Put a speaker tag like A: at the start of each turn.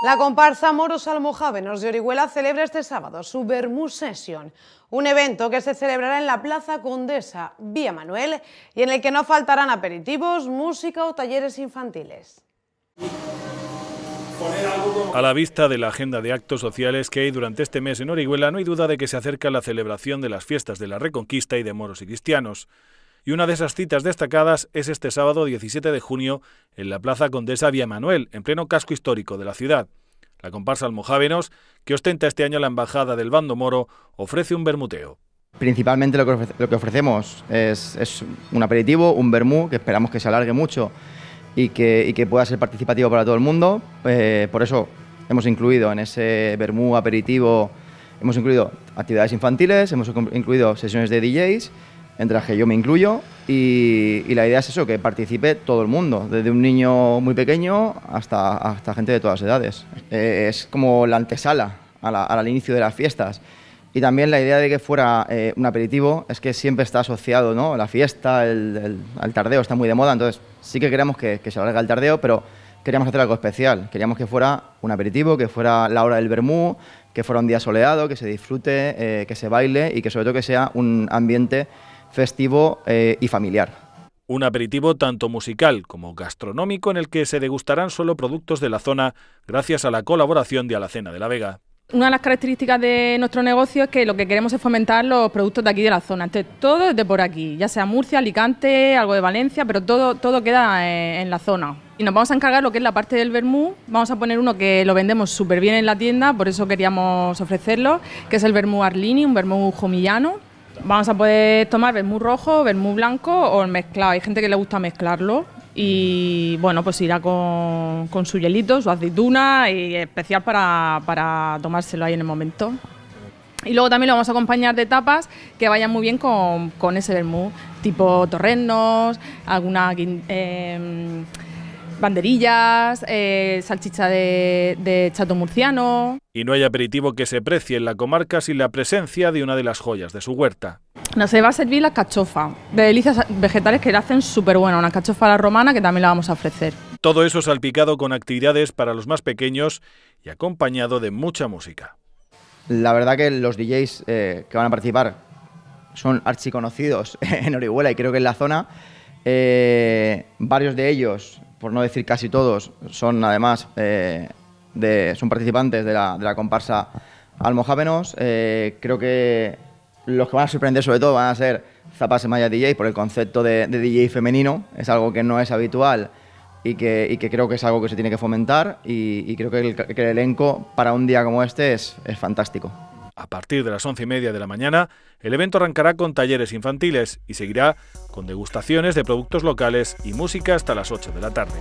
A: La comparsa Moros Almojávenos de Orihuela celebra este sábado su Bermú Session, un evento que se celebrará en la Plaza Condesa, Vía Manuel, y en el que no faltarán aperitivos, música o talleres infantiles.
B: A la vista de la agenda de actos sociales que hay durante este mes en Orihuela, no hay duda de que se acerca la celebración de las fiestas de la Reconquista y de moros y cristianos y una de esas citas destacadas es este sábado 17 de junio en la Plaza Condesa Vía Manuel, en pleno casco histórico de la ciudad. La comparsa Almojávenos, que ostenta este año la embajada del bando moro, ofrece un bermuteo.
C: Principalmente lo que, ofrecemos es, un aperitivo, un bermú... que esperamos que se alargue mucho y que, pueda ser participativo para todo el mundo. Eh, por eso hemos incluido en ese bermú aperitivo, hemos incluido actividades infantiles, hemos incluido sesiones de DJs entre las que yo me incluyo. Y, la idea es eso, que participe todo el mundo, desde un niño muy pequeño hasta, hasta gente de todas edades. Eh, es como la antesala al inicio de las fiestas. Y también la idea de que fuera eh, un aperitivo es que siempre está asociado ¿no? la fiesta, el, el, tardeo está muy de moda, entonces sí que queremos que, se alargue el tardeo, pero queríamos hacer algo especial. Queríamos que fuera un aperitivo, que fuera la hora del vermú, que fuera un día soleado, que se disfrute, eh, que se baile y que sobre todo que sea un ambiente festivo eh, y familiar.
B: Un aperitivo tanto musical como gastronómico en el que se degustarán solo productos de la zona gracias a la colaboración de Alacena de la Vega.
A: Una de las características de nuestro negocio es que lo que queremos es fomentar los productos de aquí de la zona. Entonces, todo es de por aquí, ya sea Murcia, Alicante, algo de Valencia, pero todo, todo queda eh, en, la zona. Y nos vamos a encargar lo que es la parte del vermú. Vamos a poner uno que lo vendemos súper bien en la tienda, por eso queríamos ofrecerlo, que es el vermú Arlini, un vermú jomillano Vamos a poder tomar vermú rojo, vermú blanco o mezclado. Hay gente que le gusta mezclarlo y mm. bueno, pues irá con, con su hielito, su aceituna y especial para, tomárselo ahí en el momento. Y luego también lo vamos a acompañar de tapas que vayan muy bien con, ese vermú, tipo torrenos, algunas em, banderillas, eh, salchicha de, de chato murciano
B: y no hay aperitivo que se precie en la comarca sin la presencia de una de las joyas de su huerta.
A: Nos va a servir la cachofa, de delicias vegetales que le hacen súper buena, una cachofa a la romana que también la vamos a ofrecer.
B: Todo eso salpicado con actividades para los más pequeños y acompañado de mucha música.
C: La verdad que los DJs eh, que van a participar son archiconocidos en Orihuela y creo que en la zona. Eh, varios de ellos, por no decir casi todos, son además eh, de, son participantes de la, comparsa Almojávenos. Eh, creo que los que van a sorprender sobre todo van a ser Zapas y Maya DJ por el concepto de, DJ femenino. Es algo que no es habitual y que, creo que es algo que se tiene que fomentar y, creo que el, elenco para un día como este es, fantástico.
B: A partir de las once y media de la mañana, el evento arrancará con talleres infantiles y seguirá con degustaciones de productos locales y música hasta las ocho de la tarde.